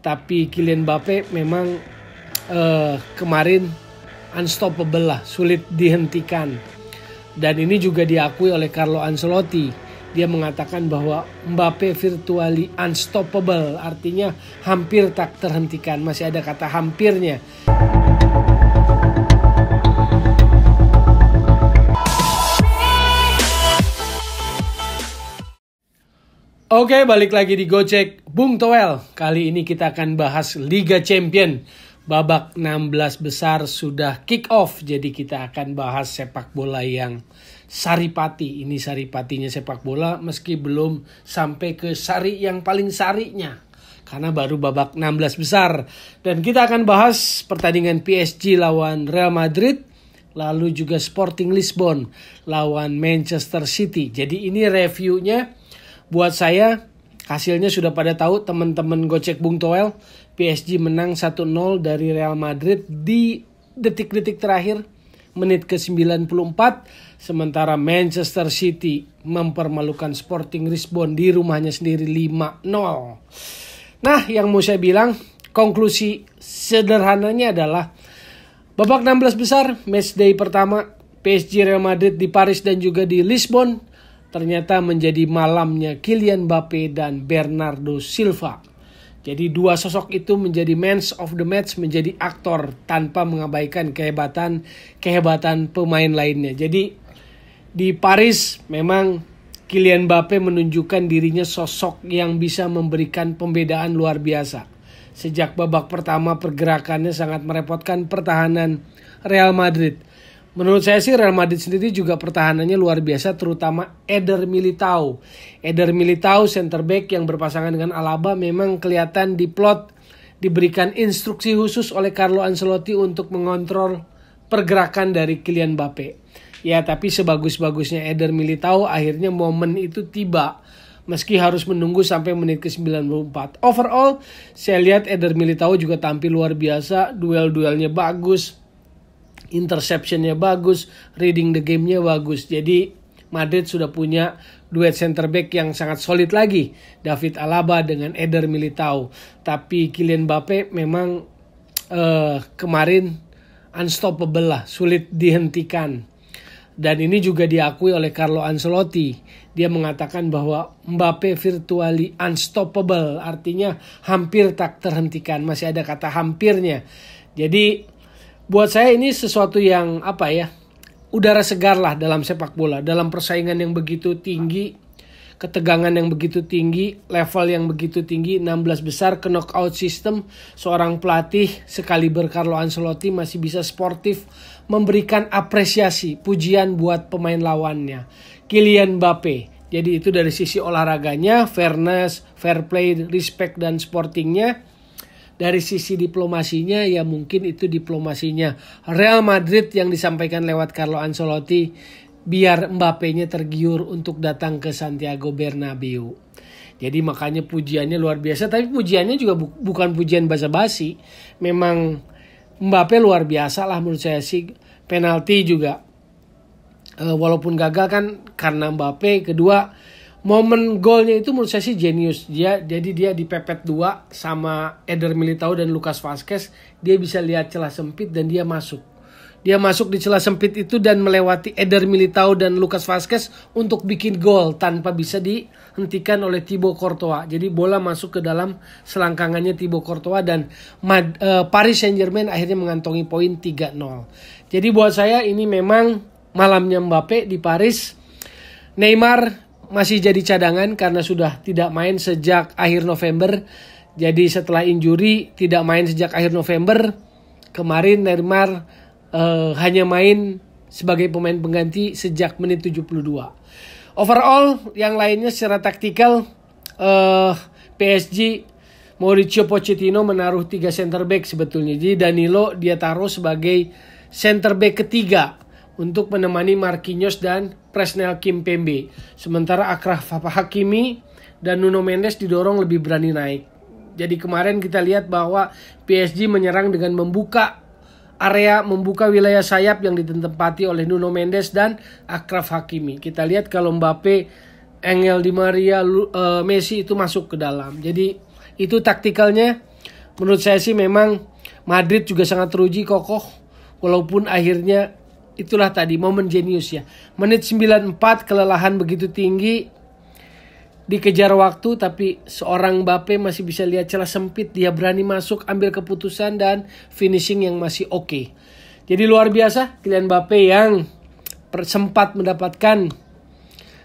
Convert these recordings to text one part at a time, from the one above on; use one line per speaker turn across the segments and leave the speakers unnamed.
tapi Kylian Mbappe memang uh, kemarin unstoppable lah, sulit dihentikan. Dan ini juga diakui oleh Carlo Ancelotti. Dia mengatakan bahwa Mbappe virtually unstoppable, artinya hampir tak terhentikan. Masih ada kata hampirnya. Oke, balik lagi di Gocek Bung Toel. Kali ini kita akan bahas Liga Champion. Babak 16 besar sudah kick off. Jadi kita akan bahas sepak bola yang saripati. Ini saripatinya sepak bola meski belum sampai ke sari yang paling sarinya. Karena baru babak 16 besar. Dan kita akan bahas pertandingan PSG lawan Real Madrid lalu juga Sporting Lisbon lawan Manchester City. Jadi ini reviewnya Buat saya, hasilnya sudah pada tahu teman-teman Gocek Bung Toel. PSG menang 1-0 dari Real Madrid di detik-detik terakhir menit ke-94 sementara Manchester City mempermalukan Sporting Lisbon di rumahnya sendiri 5-0. Nah, yang mau saya bilang, konklusi sederhananya adalah babak 16 besar matchday pertama PSG Real Madrid di Paris dan juga di Lisbon ternyata menjadi malamnya Kylian Mbappe dan Bernardo Silva. Jadi dua sosok itu menjadi mens of the match, menjadi aktor tanpa mengabaikan kehebatan kehebatan pemain lainnya. Jadi di Paris memang Kylian Mbappe menunjukkan dirinya sosok yang bisa memberikan pembedaan luar biasa. Sejak babak pertama pergerakannya sangat merepotkan pertahanan Real Madrid Menurut saya sih Real Madrid sendiri juga pertahanannya luar biasa terutama Eder Militao. Eder Militao center back yang berpasangan dengan Alaba memang kelihatan diplot diberikan instruksi khusus oleh Carlo Ancelotti untuk mengontrol pergerakan dari Kylian Mbappe. Ya tapi sebagus-bagusnya Eder Militao akhirnya momen itu tiba meski harus menunggu sampai menit ke-94. Overall, saya lihat Eder Militao juga tampil luar biasa, duel-duelnya bagus, interceptionnya bagus, reading the gamenya bagus. Jadi Madrid sudah punya duet center back yang sangat solid lagi. David Alaba dengan Eder Militao. Tapi Kylian Mbappe memang uh, kemarin unstoppable lah, sulit dihentikan. Dan ini juga diakui oleh Carlo Ancelotti. Dia mengatakan bahwa Mbappe virtually unstoppable, artinya hampir tak terhentikan. Masih ada kata hampirnya. Jadi buat saya ini sesuatu yang apa ya udara segar lah dalam sepak bola dalam persaingan yang begitu tinggi ketegangan yang begitu tinggi level yang begitu tinggi 16 besar ke knockout system seorang pelatih sekali Carlo Ancelotti masih bisa sportif memberikan apresiasi pujian buat pemain lawannya Kylian Mbappe jadi itu dari sisi olahraganya fairness fair play respect dan sportingnya dari sisi diplomasinya ya mungkin itu diplomasinya Real Madrid yang disampaikan lewat Carlo Ancelotti biar Mbappe-nya tergiur untuk datang ke Santiago Bernabeu. Jadi makanya pujiannya luar biasa tapi pujiannya juga bu bukan pujian basa-basi. Memang Mbappe luar biasa lah menurut saya sih penalti juga e, walaupun gagal kan karena Mbappe kedua momen golnya itu menurut saya sih genius dia jadi dia dipepet dua sama Eder Militao dan Lucas Vazquez dia bisa lihat celah sempit dan dia masuk dia masuk di celah sempit itu dan melewati Eder Militao dan Lucas Vazquez untuk bikin gol tanpa bisa dihentikan oleh Thibaut Courtois jadi bola masuk ke dalam selangkangannya Thibaut Courtois dan eh, Paris Saint Germain akhirnya mengantongi poin 3-0 jadi buat saya ini memang malamnya Mbappe di Paris Neymar masih jadi cadangan karena sudah tidak main sejak akhir November. Jadi setelah injury tidak main sejak akhir November. Kemarin Neymar uh, hanya main sebagai pemain pengganti sejak menit 72. Overall yang lainnya secara taktikal uh, eh, PSG Mauricio Pochettino menaruh tiga center back sebetulnya. Jadi Danilo dia taruh sebagai center back ketiga untuk menemani Marquinhos dan Presnel Kimpembe. Sementara Akraf Hakimi dan Nuno Mendes didorong lebih berani naik. Jadi kemarin kita lihat bahwa PSG menyerang dengan membuka area membuka wilayah sayap yang ditempati oleh Nuno Mendes dan Akraf Hakimi. Kita lihat kalau Mbappe, Angel Di Maria, eh, Messi itu masuk ke dalam. Jadi itu taktikalnya menurut saya sih memang Madrid juga sangat teruji kokoh walaupun akhirnya Itulah tadi momen jenius ya. Menit 94 kelelahan begitu tinggi. Dikejar waktu tapi seorang bape masih bisa lihat celah sempit. Dia berani masuk, ambil keputusan dan finishing yang masih oke. Okay. Jadi luar biasa kalian bape yang sempat mendapatkan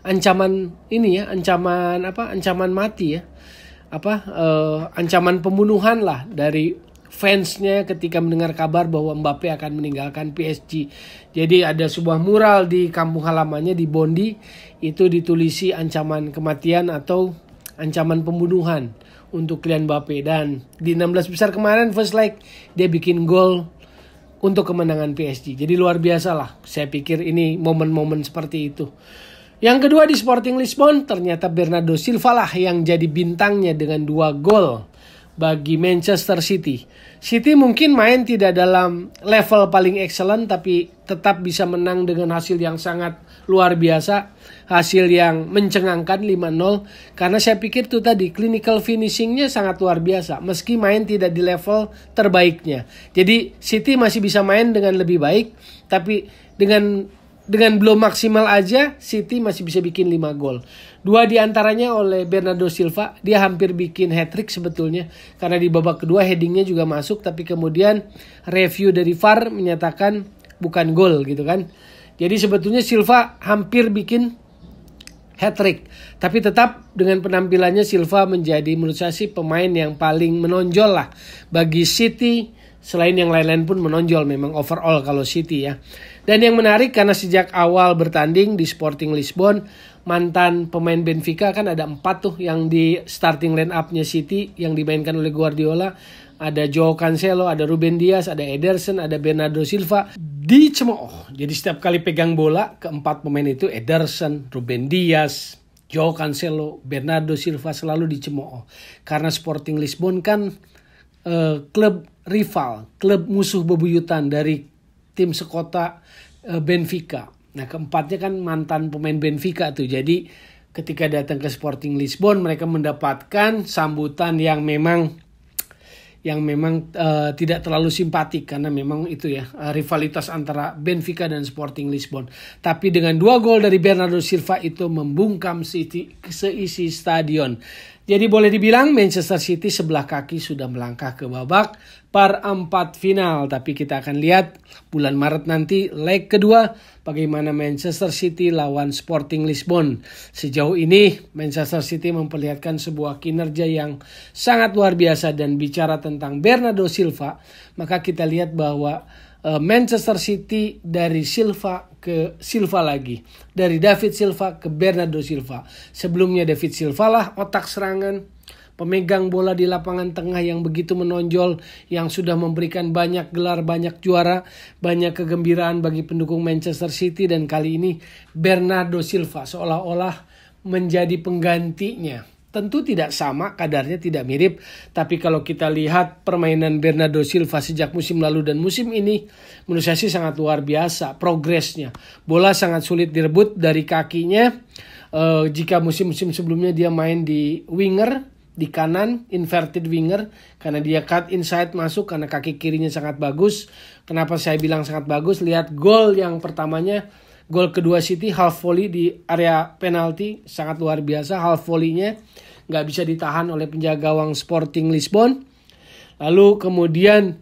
ancaman ini ya, ancaman apa? Ancaman mati ya. Apa eh, ancaman pembunuhan lah dari fansnya ketika mendengar kabar bahwa Mbappe akan meninggalkan PSG. Jadi ada sebuah mural di kampung halamannya di Bondi itu ditulisi ancaman kematian atau ancaman pembunuhan untuk Kylian Mbappe dan di 16 besar kemarin first leg dia bikin gol untuk kemenangan PSG. Jadi luar biasa lah. Saya pikir ini momen-momen seperti itu. Yang kedua di Sporting Lisbon ternyata Bernardo Silva lah yang jadi bintangnya dengan dua gol bagi Manchester City. City mungkin main tidak dalam level paling excellent tapi tetap bisa menang dengan hasil yang sangat luar biasa, hasil yang mencengangkan 5-0 karena saya pikir itu tadi clinical finishingnya sangat luar biasa meski main tidak di level terbaiknya. Jadi City masih bisa main dengan lebih baik tapi dengan dengan belum maksimal aja City masih bisa bikin 5 gol. Dua diantaranya oleh Bernardo Silva, dia hampir bikin hat-trick sebetulnya. Karena di babak kedua headingnya juga masuk, tapi kemudian review dari VAR menyatakan bukan gol gitu kan. Jadi sebetulnya Silva hampir bikin hat-trick. Tapi tetap dengan penampilannya Silva menjadi menurut saya sih pemain yang paling menonjol lah. Bagi City, selain yang lain-lain pun menonjol memang overall kalau City ya. Dan yang menarik karena sejak awal bertanding di Sporting Lisbon, mantan pemain Benfica kan ada empat tuh yang di starting line up-nya City yang dimainkan oleh Guardiola. Ada Joao Cancelo, ada Ruben Dias, ada Ederson, ada Bernardo Silva. Dicemooh. Jadi setiap kali pegang bola, keempat pemain itu Ederson, Ruben Dias, Joao Cancelo, Bernardo Silva selalu dicemooh. Karena Sporting Lisbon kan uh, klub rival, klub musuh bebuyutan dari tim sekota eh, Benfica. Nah keempatnya kan mantan pemain Benfica tuh. Jadi ketika datang ke Sporting Lisbon mereka mendapatkan sambutan yang memang yang memang uh, tidak terlalu simpatik karena memang itu ya uh, rivalitas antara Benfica dan Sporting Lisbon. Tapi dengan dua gol dari Bernardo Silva itu membungkam City seisi stadion. Jadi boleh dibilang Manchester City sebelah kaki sudah melangkah ke babak par 4 final. Tapi kita akan lihat bulan Maret nanti leg kedua bagaimana Manchester City lawan Sporting Lisbon. Sejauh ini Manchester City memperlihatkan sebuah kinerja yang sangat luar biasa dan bicara tentang Bernardo Silva. Maka kita lihat bahwa Eh, Manchester City dari Silva ke Silva lagi, dari David Silva ke Bernardo Silva. Sebelumnya David Silva lah otak serangan, pemegang bola di lapangan tengah yang begitu menonjol, yang sudah memberikan banyak gelar, banyak juara, banyak kegembiraan bagi pendukung Manchester City dan kali ini Bernardo Silva seolah-olah menjadi penggantinya tentu tidak sama, kadarnya tidak mirip. Tapi kalau kita lihat permainan Bernardo Silva sejak musim lalu dan musim ini, menurut saya sih sangat luar biasa progresnya. Bola sangat sulit direbut dari kakinya. E, jika musim-musim sebelumnya dia main di winger, di kanan, inverted winger, karena dia cut inside masuk karena kaki kirinya sangat bagus. Kenapa saya bilang sangat bagus? Lihat gol yang pertamanya Gol kedua City half volley di area penalti sangat luar biasa. Half volleynya nggak bisa ditahan oleh penjaga gawang Sporting Lisbon. Lalu kemudian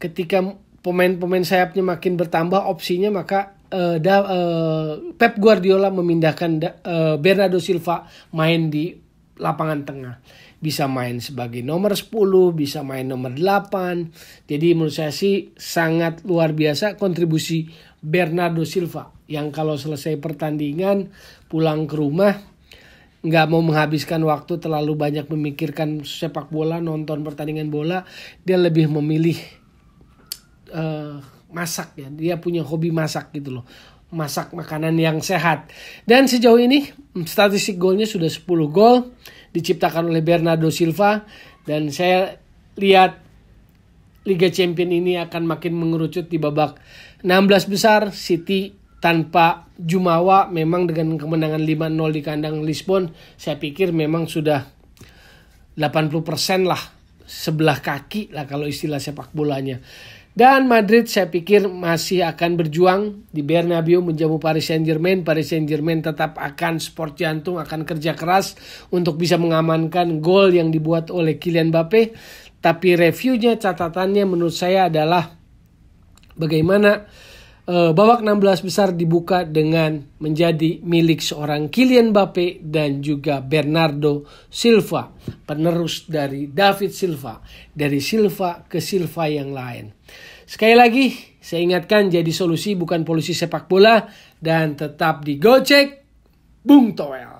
ketika pemain-pemain sayapnya makin bertambah opsinya maka uh, da, uh, Pep Guardiola memindahkan da, uh, Bernardo Silva main di lapangan tengah. Bisa main sebagai nomor 10, bisa main nomor 8. Jadi menurut saya sih sangat luar biasa kontribusi Bernardo Silva yang kalau selesai pertandingan pulang ke rumah nggak mau menghabiskan waktu terlalu banyak memikirkan sepak bola nonton pertandingan bola dia lebih memilih uh, masak ya dia punya hobi masak gitu loh masak makanan yang sehat dan sejauh ini statistik golnya sudah 10 gol diciptakan oleh Bernardo Silva dan saya lihat Liga Champion ini akan makin mengerucut di babak 16 besar City tanpa Jumawa memang dengan kemenangan 5-0 di kandang Lisbon saya pikir memang sudah 80% lah sebelah kaki lah kalau istilah sepak bolanya. Dan Madrid saya pikir masih akan berjuang di Bernabeu menjamu Paris Saint-Germain. Paris Saint-Germain tetap akan sport jantung, akan kerja keras untuk bisa mengamankan gol yang dibuat oleh Kylian Mbappe. Tapi reviewnya, catatannya menurut saya adalah Bagaimana uh, babak 16 besar dibuka dengan menjadi milik seorang Kylian Mbappe dan juga Bernardo Silva, penerus dari David Silva, dari Silva ke Silva yang lain. Sekali lagi, saya ingatkan jadi solusi bukan polisi sepak bola dan tetap digocek Bung Toel.